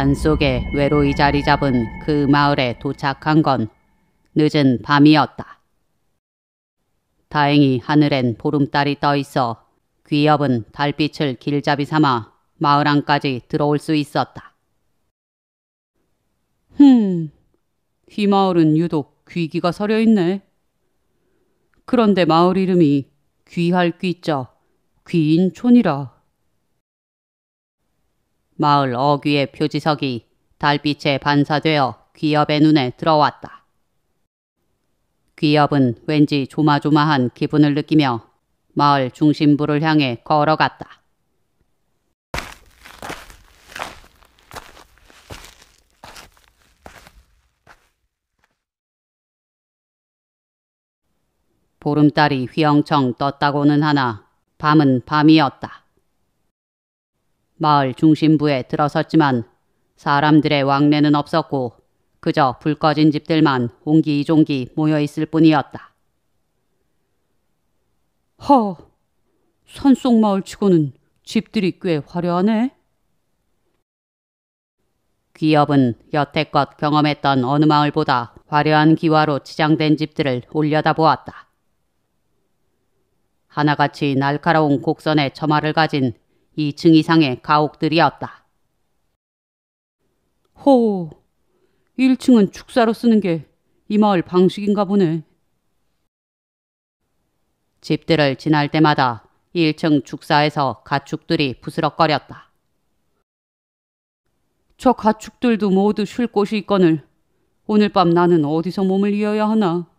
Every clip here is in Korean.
산속에 외로이 자리 잡은 그 마을에 도착한 건 늦은 밤이었다. 다행히 하늘엔 보름달이 떠 있어 귀엽은 달빛을 길잡이 삼아 마을 안까지 들어올 수 있었다. 흠, 이마을은 유독 귀기가 서려 있네. 그런데 마을 이름이 귀할 귀자 귀인촌이라. 마을 어귀의 표지석이 달빛에 반사되어 귀엽의 눈에 들어왔다. 귀엽은 왠지 조마조마한 기분을 느끼며 마을 중심부를 향해 걸어갔다. 보름달이 휘영청 떴다고는 하나 밤은 밤이었다. 마을 중심부에 들어섰지만 사람들의 왕래는 없었고 그저 불 꺼진 집들만 옹기종기 모여 있을 뿐이었다. 허, 산속 마을치고는 집들이 꽤 화려하네. 귀업은 여태껏 경험했던 어느 마을보다 화려한 기와로 치장된 집들을 올려다보았다. 하나같이 날카로운 곡선의 처마를 가진 2층 이상의 가옥들이었다. 호, 1층은 축사로 쓰는 게 이 마을 방식인가 보네. 집들을 지날 때마다 1층 축사에서 가축들이 부스럭거렸다. 저 가축들도 모두 쉴 곳이 있거늘 오늘 밤 나는 어디서 몸을 이어야 하나?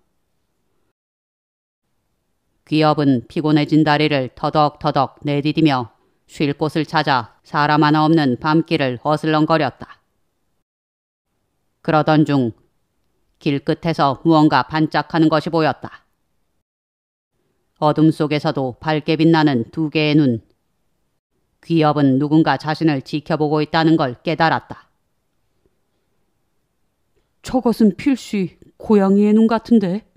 귀엽은 피곤해진 다리를 터덕터덕 내디디며 쉴 곳을 찾아 사람 하나 없는 밤길을 어슬렁거렸다. 그러던 중 길끝에서 무언가 반짝하는 것이 보였다. 어둠 속에서도 밝게 빛나는 두 개의 눈. 귀엽은 누군가 자신을 지켜보고 있다는 걸 깨달았다. 저것은 필시 고양이의 눈 같은데?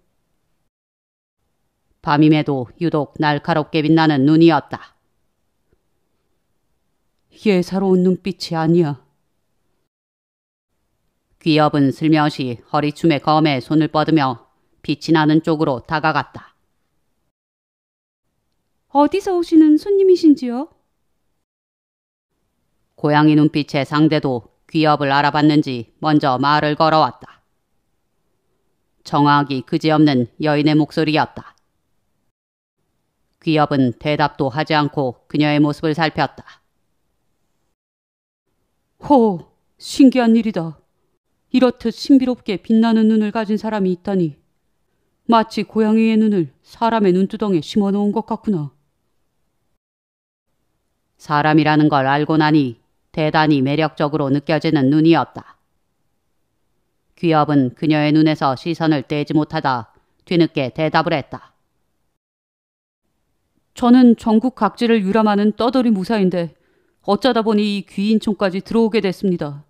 밤임에도 유독 날카롭게 빛나는 눈이었다. 예사로운 눈빛이 아니야. 귀엽은 슬며시 허리춤에 검에 손을 뻗으며 빛이 나는 쪽으로 다가갔다. 어디서 오시는 손님이신지요? 고양이 눈빛의 상대도 귀엽을 알아봤는지 먼저 말을 걸어왔다. 정확히 그지없는 여인의 목소리였다. 귀엽은 대답도 하지 않고 그녀의 모습을 살폈다. 호, 신기한 일이다. 이렇듯 신비롭게 빛나는 눈을 가진 사람이 있다니. 마치 고양이의 눈을 사람의 눈두덩에 심어놓은 것 같구나. 사람이라는 걸 알고 나니 대단히 매력적으로 느껴지는 눈이었다. 귀엽은 그녀의 눈에서 시선을 떼지 못하다 뒤늦게 대답을 했다. 저는 전국 각지를 유람하는 떠돌이 무사인데 어쩌다 보니 이 귀인촌까지 들어오게 됐습니다.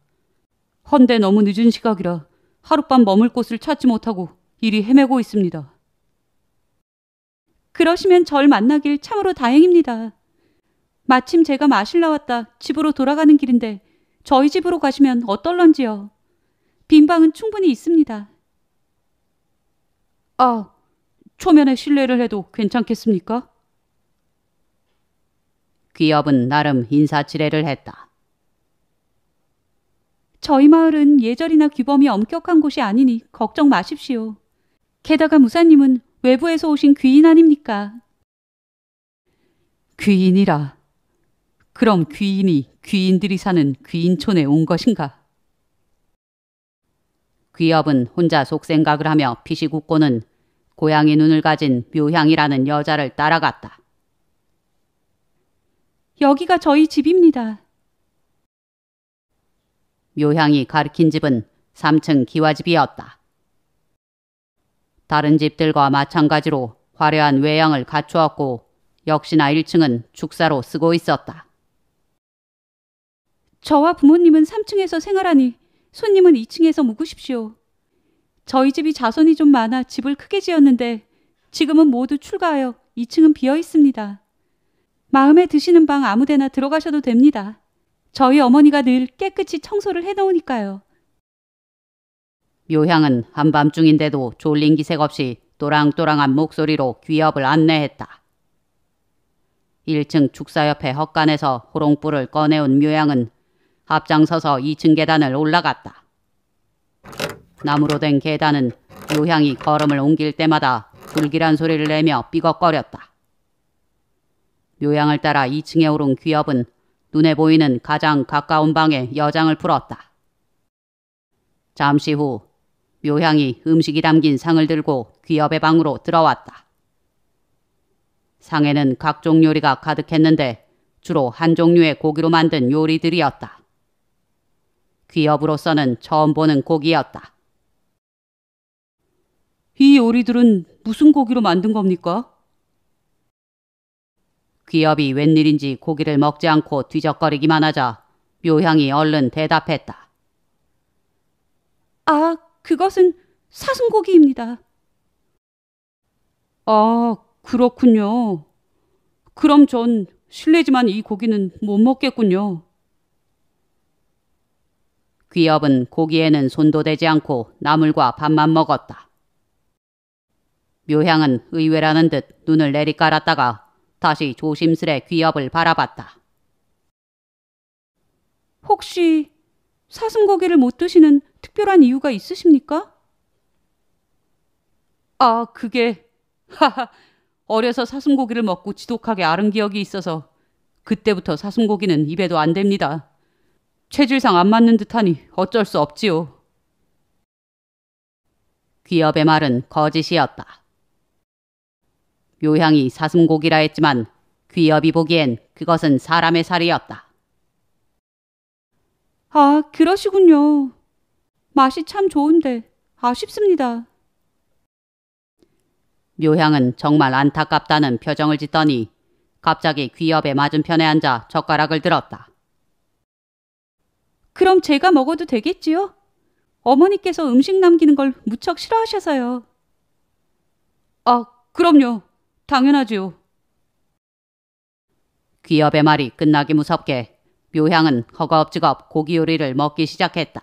헌데 너무 늦은 시각이라 하룻밤 머물 곳을 찾지 못하고 이리 헤매고 있습니다. 그러시면 절 만나길 참으로 다행입니다. 마침 제가 마실 나왔다 집으로 돌아가는 길인데 저희 집으로 가시면 어떨런지요? 빈방은 충분히 있습니다. 아, 초면에 실례를 해도 괜찮겠습니까? 귀엽은 나름 인사치레를 했다. 저희 마을은 예절이나 규범이 엄격한 곳이 아니니 걱정 마십시오. 게다가 무사님은 외부에서 오신 귀인 아닙니까? 귀인이라. 그럼 귀인이 귀인들이 사는 귀인촌에 온 것인가? 귀엽은 혼자 속생각을 하며 피식 웃고는 고양이 눈을 가진 묘향이라는 여자를 따라갔다. 여기가 저희 집입니다. 묘향이 가르킨 집은 3층 기와집이었다. 다른 집들과 마찬가지로 화려한 외양을 갖추었고 역시나 1층은 축사로 쓰고 있었다. 저와 부모님은 3층에서 생활하니 손님은 2층에서 묵으십시오. 저희 집이 자손이 좀 많아 집을 크게 지었는데 지금은 모두 출가하여 2층은 비어 있습니다. 마음에 드시는 방 아무데나 들어가셔도 됩니다. 저희 어머니가 늘 깨끗이 청소를 해놓으니까요. 묘향은 한밤중인데도 졸린 기색 없이 또랑또랑한 목소리로 귀엽을 안내했다. 1층 축사 옆에 헛간에서 호롱불을 꺼내온 묘향은 앞장서서 2층 계단을 올라갔다. 나무로 된 계단은 묘향이 걸음을 옮길 때마다 불길한 소리를 내며 삐걱거렸다. 요양을 따라 2층에 오른 귀엽은 눈에 보이는 가장 가까운 방에 여장을 풀었다. 잠시 후 묘향이 음식이 담긴 상을 들고 귀엽의 방으로 들어왔다. 상에는 각종 요리가 가득했는데 주로 한 종류의 고기로 만든 요리들이었다. 귀엽으로서는 처음 보는 고기였다. 이 요리들은 무슨 고기로 만든 겁니까? 귀엽이 웬일인지 고기를 먹지 않고 뒤적거리기만 하자 묘향이 얼른 대답했다. 아, 그것은 사슴고기입니다. 아, 그렇군요. 그럼 전 실례지만 이 고기는 못 먹겠군요. 귀엽은 고기에는 손도 대지 않고 나물과 밥만 먹었다. 묘향은 의외라는 듯 눈을 내리깔았다가 다시 조심스레 귀엽을 바라봤다. 혹시 사슴고기를 못 드시는 특별한 이유가 있으십니까? 아, 그게 하하 어려서 사슴고기를 먹고 지독하게 아른 기억이 있어서 그때부터 사슴고기는 입에도 안 됩니다. 체질상 안 맞는 듯하니 어쩔 수 없지요. 귀엽의 말은 거짓이었다. 묘향이 사슴고기라 했지만 귀엽이 보기엔 그것은 사람의 살이었다. 아, 그러시군요. 맛이 참 좋은데 아쉽습니다. 묘향은 정말 안타깝다는 표정을 짓더니 갑자기 귀엽의 맞은편에 앉아 젓가락을 들었다. 그럼 제가 먹어도 되겠지요? 어머니께서 음식 남기는 걸 무척 싫어하셔서요. 아, 그럼요. 당연하지요. 귀엽의 말이 끝나기 무섭게 묘향은 허겁지겁 고기 요리를 먹기 시작했다.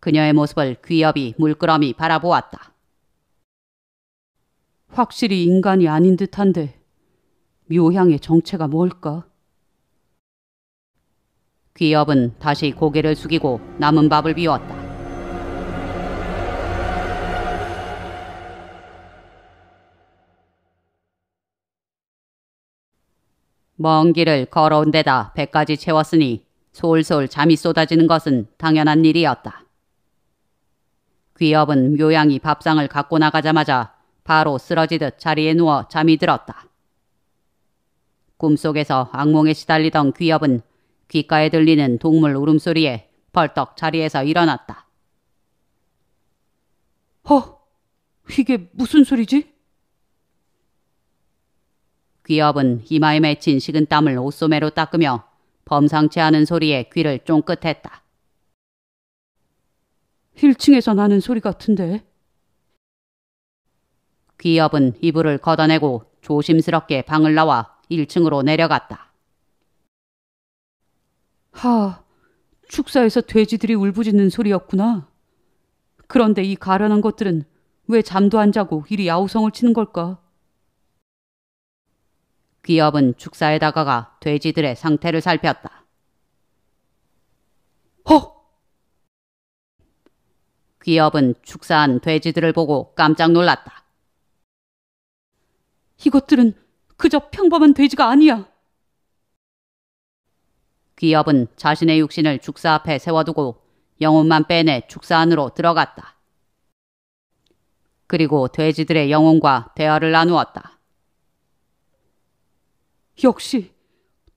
그녀의 모습을 귀엽이 물끄러미 바라보았다. 확실히 인간이 아닌 듯한데 묘향의 정체가 뭘까? 귀엽은 다시 고개를 숙이고 남은 밥을 비웠다. 먼 길을 걸어온 데다 배까지 채웠으니 솔솔 잠이 쏟아지는 것은 당연한 일이었다. 귀엽은 묘양이 밥상을 갖고 나가자마자 바로 쓰러지듯 자리에 누워 잠이 들었다. 꿈속에서 악몽에 시달리던 귀엽은 귓가에 들리는 동물 울음소리에 벌떡 자리에서 일어났다. 허! 어? 이게 무슨 소리지? 귀업은 이마에 맺힌 식은 땀을 옷소매로 닦으며 범상치 않은 소리에 귀를 쫑긋했다. 1층에서 나는 소리 같은데? 귀엽은 이불을 걷어내고 조심스럽게 방을 나와 1층으로 내려갔다. 하, 축사에서 돼지들이 울부짖는 소리였구나. 그런데 이 가련한 것들은 왜 잠도 안 자고 이리 야우성을 치는 걸까? 귀엽은 축사에 다가가 돼지들의 상태를 살폈다. 허! 귀엽은 축사한 돼지들을 보고 깜짝 놀랐다. 이것들은 그저 평범한 돼지가 아니야. 귀엽은 자신의 육신을 축사 앞에 세워두고 영혼만 빼내 축사 안으로 들어갔다. 그리고 돼지들의 영혼과 대화를 나누었다. 역시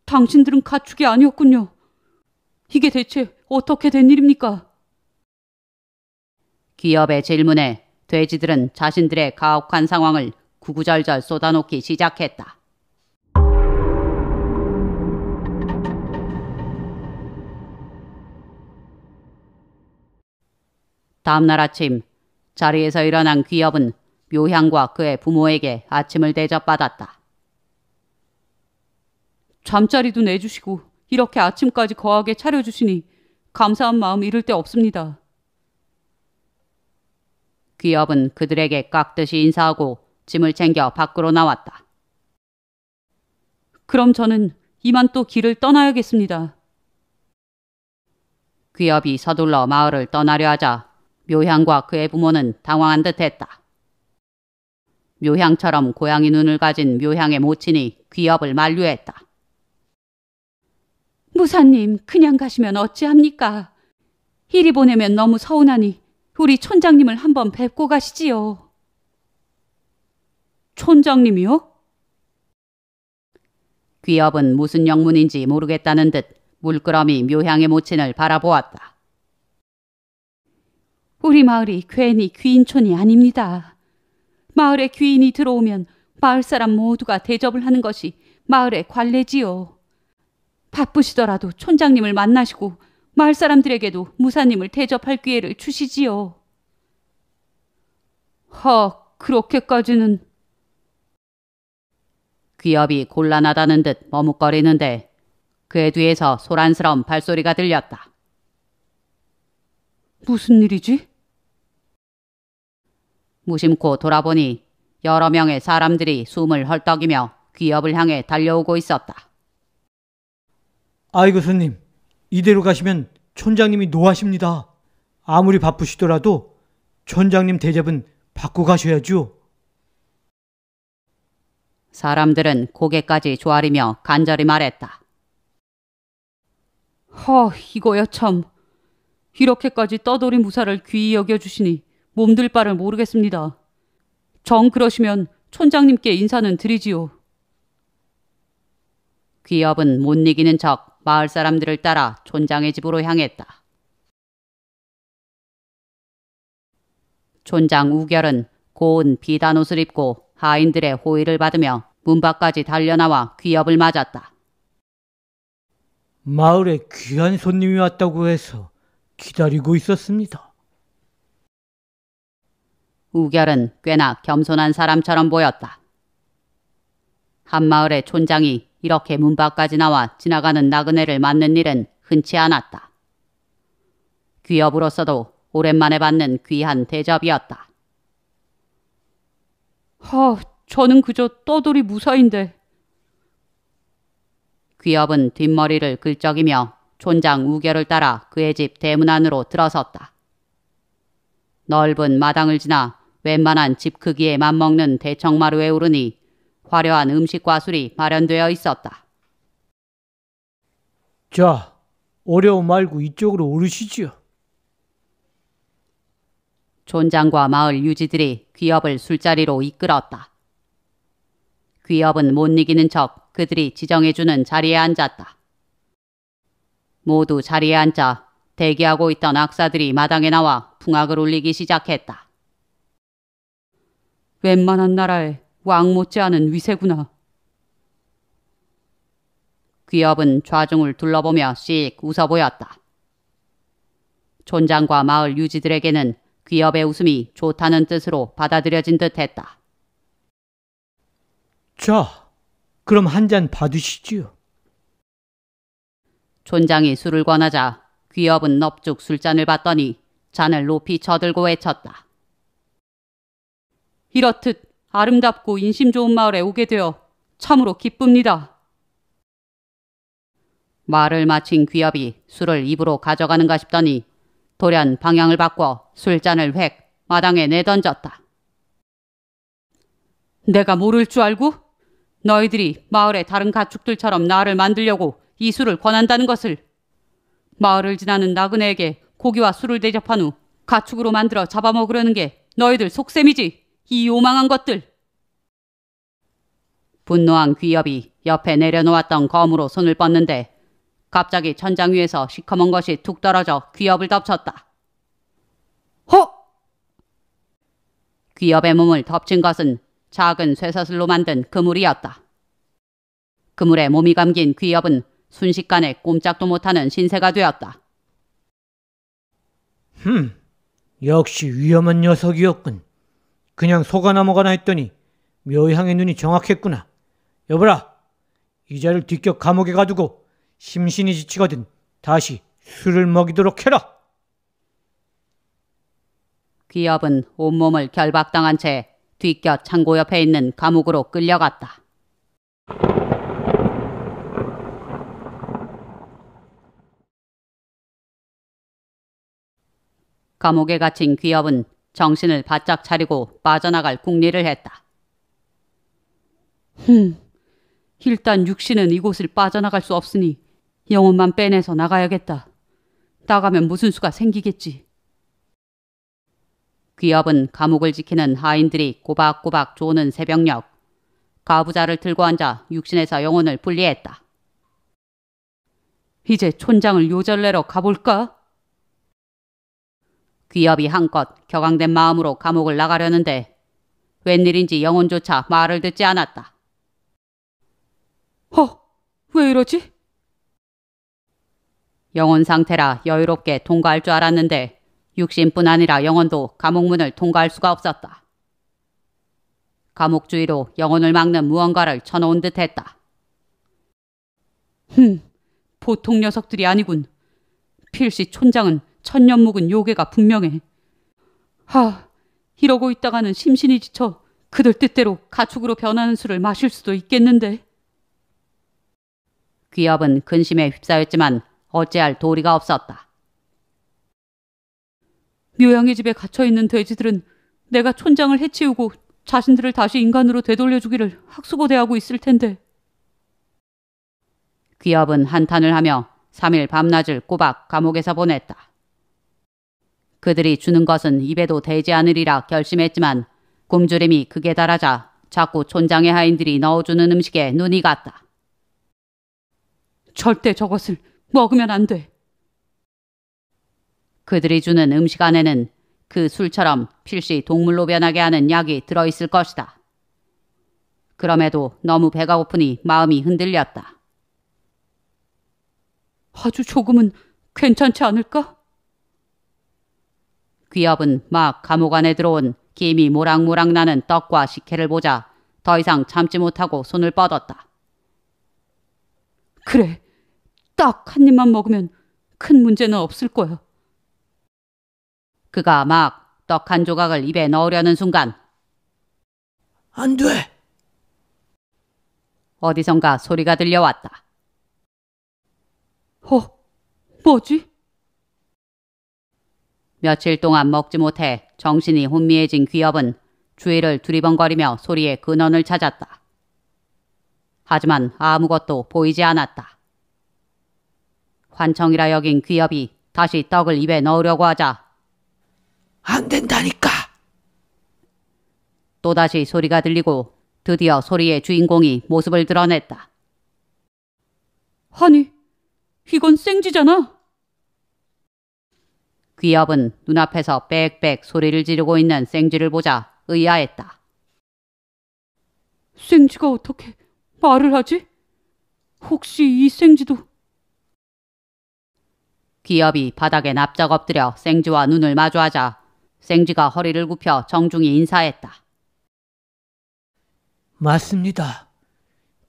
당신들은 가축이 아니었군요. 이게 대체 어떻게 된 일입니까? 기업의 질문에 돼지들은 자신들의 가혹한 상황을 구구절절 쏟아놓기 시작했다. 다음날 아침 자리에서 일어난 귀엽은 묘향과 그의 부모에게 아침을 대접받았다. 잠자리도 내주시고 이렇게 아침까지 거하게 차려주시니 감사한 마음 이를 데 없습니다. 귀엽은 그들에게 깍듯이 인사하고 짐을 챙겨 밖으로 나왔다. 그럼 저는 이만 또 길을 떠나야겠습니다. 귀엽이 서둘러 마을을 떠나려 하자 묘향과 그의 부모는 당황한 듯 했다. 묘향처럼 고양이 눈을 가진 묘향의 모친이 귀엽을 만류했다. 무사님, 그냥 가시면 어찌합니까? 이리 보내면 너무 서운하니 우리 촌장님을 한번 뵙고 가시지요. 촌장님이요? 귀업은 무슨 영문인지 모르겠다는 듯 물끄러미 묘향의 모친을 바라보았다. 우리 마을이 괜히 귀인촌이 아닙니다. 마을에 귀인이 들어오면 마을 사람 모두가 대접을 하는 것이 마을의 관례지요. 바쁘시더라도 촌장님을 만나시고 마을 사람들에게도 무사님을 대접할 기회를 주시지요. 하, 그렇게까지는. 귀엽이 곤란하다는 듯 머뭇거리는데 그의 뒤에서 소란스러운 발소리가 들렸다. 무슨 일이지? 무심코 돌아보니 여러 명의 사람들이 숨을 헐떡이며 귀엽을 향해 달려오고 있었다. 아이고 스님, 이대로 가시면 촌장님이 노하십니다. 아무리 바쁘시더라도 촌장님 대접은 받고 가셔야죠. 사람들은 고개까지 조아리며 간절히 말했다. 허, 이거야 참. 이렇게까지 떠돌이 무사를 귀히 여겨주시니 몸둘 바를 모르겠습니다. 정 그러시면 촌장님께 인사는 드리지요. 귀업은 못 이기는 척 마을 사람들을 따라 촌장의 집으로 향했다. 촌장 우결은 고운 비단 옷을 입고 하인들의 호의를 받으며 문 밖까지 달려나와 귀엽을 맞았다. 마을에 귀한 손님이 왔다고 해서 기다리고 있었습니다. 우결은 꽤나 겸손한 사람처럼 보였다. 한마을의 촌장이 이렇게 문 밖까지 나와 지나가는 나그네를 맞는 일은 흔치 않았다. 귀업으로서도 오랜만에 받는 귀한 대접이었다. 허, 저는 그저 떠돌이 무사인데. 귀업은 뒷머리를 긁적이며 촌장 우결을 따라 그의 집 대문 안으로 들어섰다. 넓은 마당을 지나 웬만한 집 크기에 맞먹는 대청마루에 오르니 화려한 음식과 술이 마련되어 있었다. 자, 어려움 말고 이쪽으로 오르시지요. 촌장과 마을 유지들이 귀엽을 술자리로 이끌었다. 귀엽은 못 이기는 척 그들이 지정해주는 자리에 앉았다. 모두 자리에 앉아 대기하고 있던 악사들이 마당에 나와 풍악을 울리기 시작했다. 웬만한 나라에 왕 못지않은 위세구나. 귀엽은 좌중을 둘러보며 씩 웃어 보였다. 촌장과 마을 유지들에게는 귀엽의 웃음이 좋다는 뜻으로 받아들여진 듯했다. 자, 그럼 한 잔 받으시지요. 촌장이 술을 권하자 귀엽은 넙죽 술잔을 받더니 잔을 높이 쳐들고 외쳤다. 이렇듯 아름답고 인심 좋은 마을에 오게 되어 참으로 기쁩니다. 말을 마친 귀합이 술을 입으로 가져가는가 싶더니 돌연 방향을 바꿔 술잔을 획 마당에 내던졌다. 내가 모를 줄 알고? 너희들이 마을의 다른 가축들처럼 나를 만들려고 이 술을 권한다는 것을. 마을을 지나는 나그네에게 고기와 술을 대접한 후 가축으로 만들어 잡아먹으려는 게 너희들 속셈이지. 이 요망한 것들! 분노한 귀엽이 옆에 내려놓았던 검으로 손을 뻗는데 갑자기 천장 위에서 시커먼 것이 툭 떨어져 귀엽을 덮쳤다. 허! 귀엽의 몸을 덮친 것은 작은 쇠사슬로 만든 그물이었다. 그물에 몸이 감긴 귀엽은 순식간에 꼼짝도 못하는 신세가 되었다. 흠, 역시 위험한 녀석이었군. 그냥 속아 넘어가나 했더니 묘향의 눈이 정확했구나. 여보라, 이자를 뒤껴 감옥에 가두고 심신이 지치거든 다시 술을 먹이도록 해라. 귀엽은 온몸을 결박당한 채 뒤껴 창고 옆에 있는 감옥으로 끌려갔다. 감옥에 갇힌 귀엽은 정신을 바짝 차리고 빠져나갈 궁리를 했다. 흠, 일단 육신은 이곳을 빠져나갈 수 없으니 영혼만 빼내서 나가야겠다. 나가면 무슨 수가 생기겠지. 귀엽은 감옥을 지키는 하인들이 꼬박꼬박 조는 새벽녘 가부자를 들고 앉아 육신에서 영혼을 분리했다. 이제 촌장을 요절내러 가볼까? 귀엽이 한껏 격앙된 마음으로 감옥을 나가려는데 웬일인지 영혼조차 말을 듣지 않았다. 허, 어? 왜 이러지? 영혼 상태라 여유롭게 통과할 줄 알았는데 육신뿐 아니라 영혼도 감옥문을 통과할 수가 없었다. 감옥 주위로 영혼을 막는 무언가를 쳐놓은 듯 했다. 흠, 보통 녀석들이 아니군. 필시 촌장은 천년 묵은 요괴가 분명해. 하, 이러고 있다가는 심신이 지쳐 그들 뜻대로 가축으로 변하는 술을 마실 수도 있겠는데. 귀엽은 근심에 휩싸였지만 어찌할 도리가 없었다. 묘양의 집에 갇혀있는 돼지들은 내가 촌장을 해치우고 자신들을 다시 인간으로 되돌려주기를 학수고대하고 있을 텐데. 귀엽은 한탄을 하며 3일 밤낮을 꼬박 감옥에서 보냈다. 그들이 주는 것은 입에도 대지 않으리라 결심했지만 굶주림이 극에 달하자 자꾸 촌장의 하인들이 넣어주는 음식에 눈이 갔다. 절대 저것을 먹으면 안 돼. 그들이 주는 음식 안에는 그 술처럼 필시 동물로 변하게 하는 약이 들어있을 것이다. 그럼에도 너무 배가 고프니 마음이 흔들렸다. 아주 조금은 괜찮지 않을까? 귀엽은 막 감옥 안에 들어온 김이 모락모락 나는 떡과 식혜를 보자 더 이상 참지 못하고 손을 뻗었다. 그래, 딱 한 입만 먹으면 큰 문제는 없을 거야. 그가 막 떡 한 조각을 입에 넣으려는 순간 안 돼! 어디선가 소리가 들려왔다. 어, 뭐지? 며칠 동안 먹지 못해 정신이 혼미해진 귀엽은 주위를 두리번거리며 소리의 근원을 찾았다. 하지만 아무것도 보이지 않았다. 환청이라 여긴 귀엽이 다시 떡을 입에 넣으려고 하자. 안 된다니까! 또다시 소리가 들리고 드디어 소리의 주인공이 모습을 드러냈다. 아니, 이건 생쥐잖아. 귀엽은 눈앞에서 빽빽 소리를 지르고 있는 생쥐를 보자 의아했다. 생쥐가 어떻게 말을 하지? 혹시 이 생쥐도... 귀업이 바닥에 납작 엎드려 생쥐와 눈을 마주하자 생쥐가 허리를 굽혀 정중히 인사했다. 맞습니다.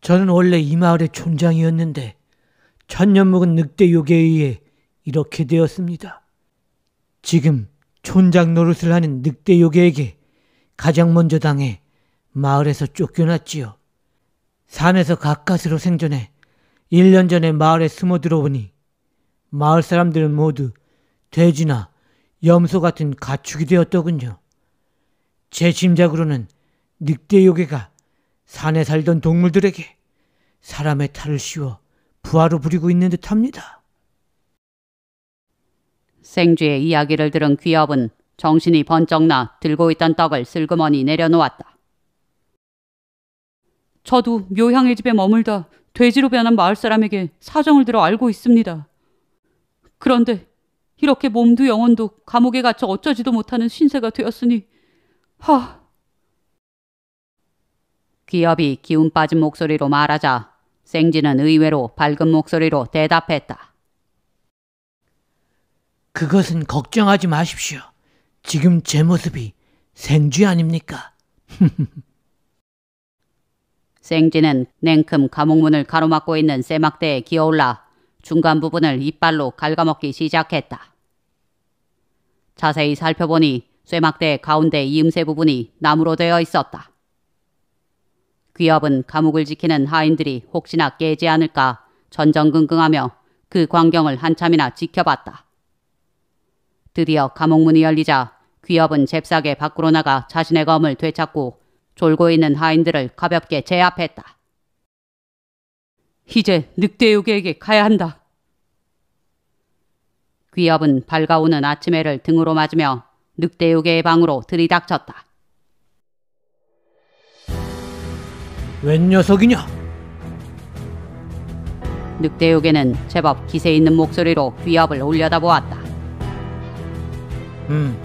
저는 원래 이 마을의 촌장이었는데 천년 묵은 늑대 요괴에 의해 이렇게 되었습니다. 지금 촌장 노릇을 하는 늑대 요괴에게 가장 먼저 당해 마을에서 쫓겨났지요. 산에서 가까스로 생존해 1년 전에 마을에 숨어 들어오니 마을 사람들은 모두 돼지나 염소 같은 가축이 되었더군요. 제 짐작으로는 늑대 요괴가 산에 살던 동물들에게 사람의 탈을 씌워 부하로 부리고 있는 듯 합니다. 생쥐의 이야기를 들은 귀엽은 정신이 번쩍 나 들고 있던 떡을 슬그머니 내려놓았다. 저도 묘향의 집에 머물다 돼지로 변한 마을 사람에게 사정을 들어 알고 있습니다. 그런데 이렇게 몸도 영혼도 감옥에 갇혀 어쩌지도 못하는 신세가 되었으니 하... 귀업이 기운 빠진 목소리로 말하자 생쥐는 의외로 밝은 목소리로 대답했다. 그것은 걱정하지 마십시오. 지금 제 모습이 생쥐 아닙니까? 생쥐는 냉큼 감옥문을 가로막고 있는 쇠막대에 기어올라 중간 부분을 이빨로 갉아먹기 시작했다. 자세히 살펴보니 쇠막대 가운데 이음새 부분이 나무로 되어 있었다. 귀엽은 감옥을 지키는 하인들이 혹시나 깨지 않을까 전전긍긍하며 그 광경을 한참이나 지켜봤다. 드디어 감옥문이 열리자 귀협은 잽싸게 밖으로 나가 자신의 검을 되찾고 졸고 있는 하인들을 가볍게 제압했다. 이제 늑대요괴에게 가야 한다. 귀협은 밝아오는 아침해를 등으로 맞으며 늑대요괴의 방으로 들이닥쳤다. 웬 녀석이냐? 늑대요괴는 제법 기세 있는 목소리로 귀협을 올려다보았다. 음,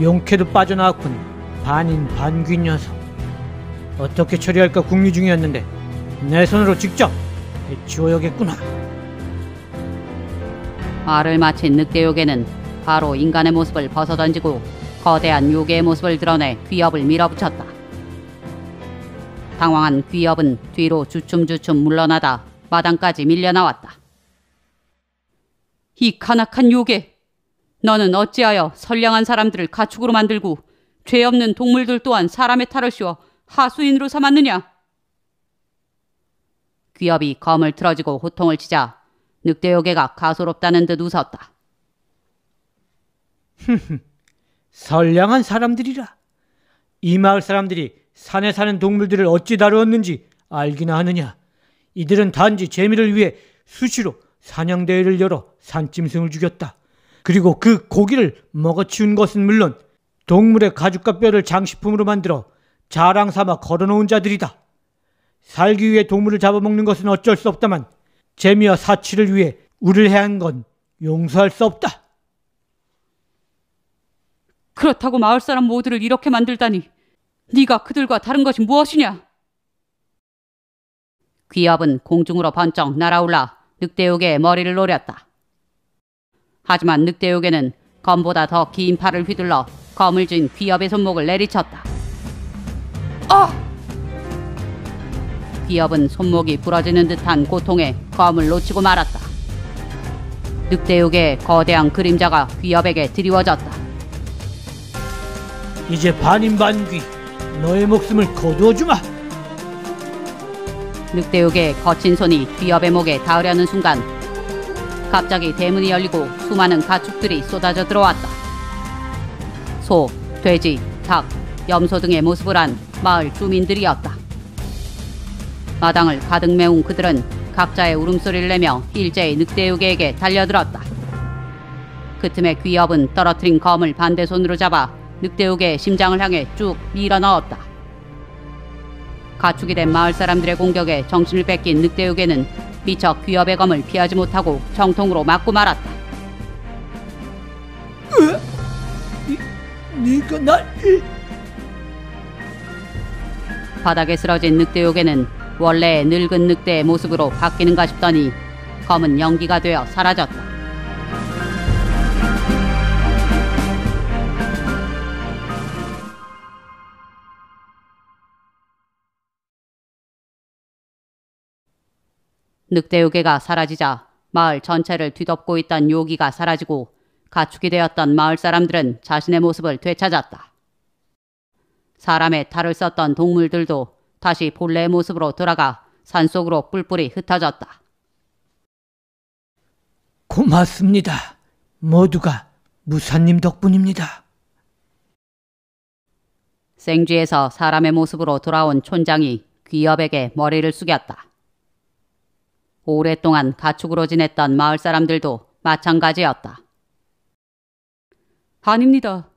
용케도 빠져나왔군. 반인 반귀 녀석. 어떻게 처리할까 궁리 중이었는데 내 손으로 직접 해치워야겠구나. 말을 마친 늑대요괴는 바로 인간의 모습을 벗어던지고 거대한 요괴의 모습을 드러내 귀엽을 밀어붙였다. 당황한 귀엽은 뒤로 주춤주춤 물러나다 마당까지 밀려나왔다. 이 카나칸 요괴! 너는 어찌하여 선량한 사람들을 가축으로 만들고 죄 없는 동물들 또한 사람의 탈을 씌워 하수인으로 삼았느냐? 귀엽이 검을 틀어지고 호통을 치자 늑대 요괴가 가소롭다는 듯 웃었다. 선량한 사람들이라. 이 마을 사람들이 산에 사는 동물들을 어찌 다루었는지 알기나 하느냐. 이들은 단지 재미를 위해 수시로 사냥대회를 열어 산짐승을 죽였다. 그리고 그 고기를 먹어치운 것은 물론 동물의 가죽과 뼈를 장식품으로 만들어 자랑 삼아 걸어놓은 자들이다. 살기 위해 동물을 잡아먹는 것은 어쩔 수 없다만 재미와 사치를 위해 우를 해한 건 용서할 수 없다. 그렇다고 마을 사람 모두를 이렇게 만들다니 네가 그들과 다른 것이 무엇이냐? 귀압은 공중으로 번쩍 날아올라 늑대에게 머리를 노렸다. 하지만 늑대에게는 검보다 더 긴 팔을 휘둘러 검을 쥔 귀엽의 손목을 내리쳤다. 어! 귀엽은 손목이 부러지는 듯한 고통에 검을 놓치고 말았다. 늑대욕의 거대한 그림자가 귀엽에게 드리워졌다. 이제 반인반귀 너의 목숨을 거두어주마. 늑대욕의 거친 손이 귀엽의 목에 닿으려는 순간 갑자기 대문이 열리고 수많은 가축들이 쏟아져 들어왔다. 소, 돼지, 닭, 염소 등의 모습을 한 마을 주민들이었다. 마당을 가득 메운 그들은 각자의 울음소리를 내며 일제의 늑대에게 달려들었다. 그 틈에 귀엽은 떨어뜨린 검을 반대손으로 잡아 늑대에게 심장을 향해 쭉 밀어 넣었다. 가축이 된 마을 사람들의 공격에 정신을 뺏긴 늑대에게는 미처 귀협의 검을 피하지 못하고 정통으로 맞고 말았다. 으? 어? 니, 네가 날... 바닥에 쓰러진 늑대욕에는 원래 늙은 늑대의 모습으로 바뀌는가 싶더니 검은 연기가 되어 사라졌다. 늑대요괴가 사라지자 마을 전체를 뒤덮고 있던 요기가 사라지고 가축이 되었던 마을 사람들은 자신의 모습을 되찾았다. 사람의 탈을 썼던 동물들도 다시 본래의 모습으로 돌아가 산속으로 뿔뿔이 흩어졌다. 고맙습니다. 모두가 무사님 덕분입니다. 생쥐에서 사람의 모습으로 돌아온 촌장이 귀엽에게 머리를 숙였다. 오랫동안 가축으로 지냈던 마을 사람들도 마찬가지였다. 아닙니다.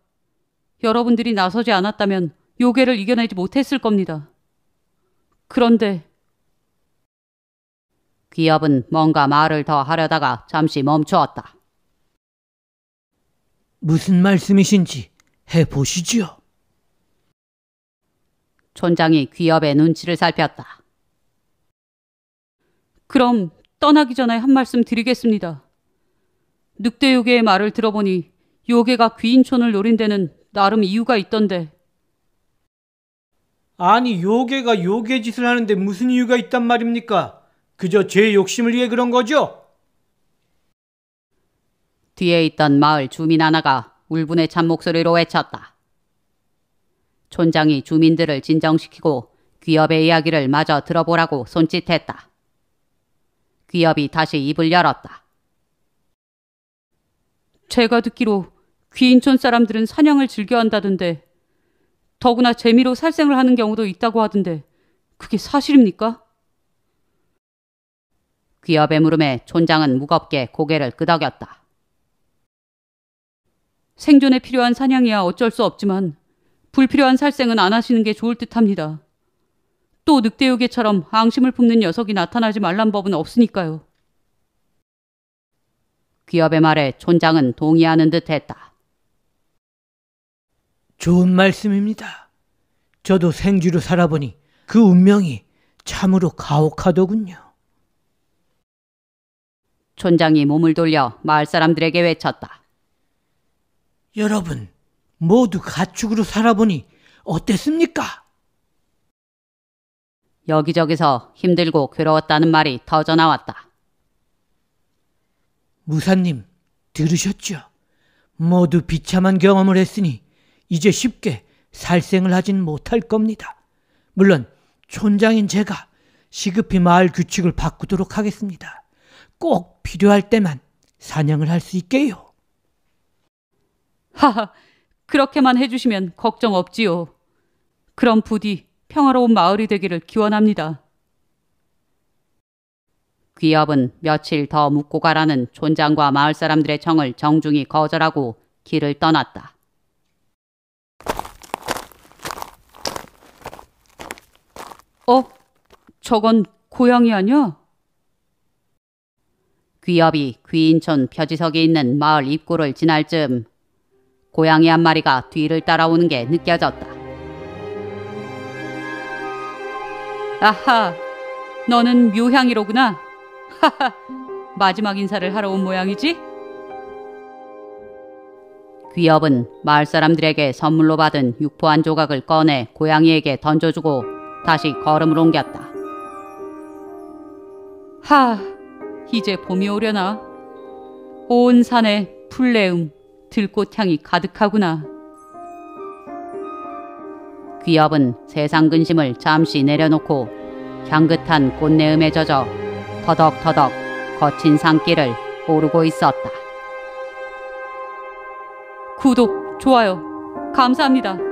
여러분들이 나서지 않았다면 요괴를 이겨내지 못했을 겁니다. 그런데 기업은 뭔가 말을 더 하려다가 잠시 멈추었다. 무슨 말씀이신지 해보시지요. 촌장이 귀엽의 눈치를 살폈다. 그럼 떠나기 전에 한 말씀 드리겠습니다. 늑대 요괴의 말을 들어보니 요괴가 귀인촌을 노린 데는 나름 이유가 있던데. 아니 요괴가 요괴 짓을 하는데 무슨 이유가 있단 말입니까? 그저 제 욕심을 위해 그런 거죠? 뒤에 있던 마을 주민 하나가 울분의 찬 목소리로 외쳤다. 촌장이 주민들을 진정시키고 귀업의 이야기를 마저 들어보라고 손짓했다. 귀엽이 다시 입을 열었다. 제가 듣기로 귀인촌 사람들은 사냥을 즐겨 한다던데 더구나 재미로 살생을 하는 경우도 있다고 하던데 그게 사실입니까? 귀엽의 물음에 촌장은 무겁게 고개를 끄덕였다. 생존에 필요한 사냥이야 어쩔 수 없지만 불필요한 살생은 안 하시는 게 좋을 듯합니다. 또 늑대요괴처럼 앙심을 품는 녀석이 나타나지 말란 법은 없으니까요. 귀엽의 말에 촌장은 동의하는 듯 했다. 좋은 말씀입니다. 저도 생쥐로 살아보니 그 운명이 참으로 가혹하더군요. 촌장이 몸을 돌려 마을 사람들에게 외쳤다. 여러분, 모두 가축으로 살아보니 어땠습니까? 여기저기서 힘들고 괴로웠다는 말이 터져나왔다. 무사님, 들으셨죠? 모두 비참한 경험을 했으니 이제 쉽게 살생을 하진 못할 겁니다. 물론 촌장인 제가 시급히 마을 규칙을 바꾸도록 하겠습니다. 꼭 필요할 때만 사냥을 할 수 있게요. 하하, 그렇게만 해주시면 걱정 없지요. 그럼 부디 평화로운 마을이 되기를 기원합니다. 귀협은 며칠 더 묵고 가라는 촌장과 마을 사람들의 청을 정중히 거절하고 길을 떠났다. 어? 저건 고양이 아니야? 귀협이 귀인촌 표지석이 있는 마을 입구를 지날 즈음 고양이 한 마리가 뒤를 따라오는 게 느껴졌다. 아하, 너는 묘향이로구나. 하하, 마지막 인사를 하러 온 모양이지? 귀엽은 마을 사람들에게 선물로 받은 육포 한 조각을 꺼내 고양이에게 던져주고 다시 걸음을 옮겼다. 하, 이제 봄이 오려나? 온 산에 풀내음, 들꽃향이 가득하구나. 귀엽은 세상 근심을 잠시 내려놓고 향긋한 꽃내음에 젖어 터덕터덕 거친 산길을 오르고 있었다. 구독, 좋아요, 감사합니다.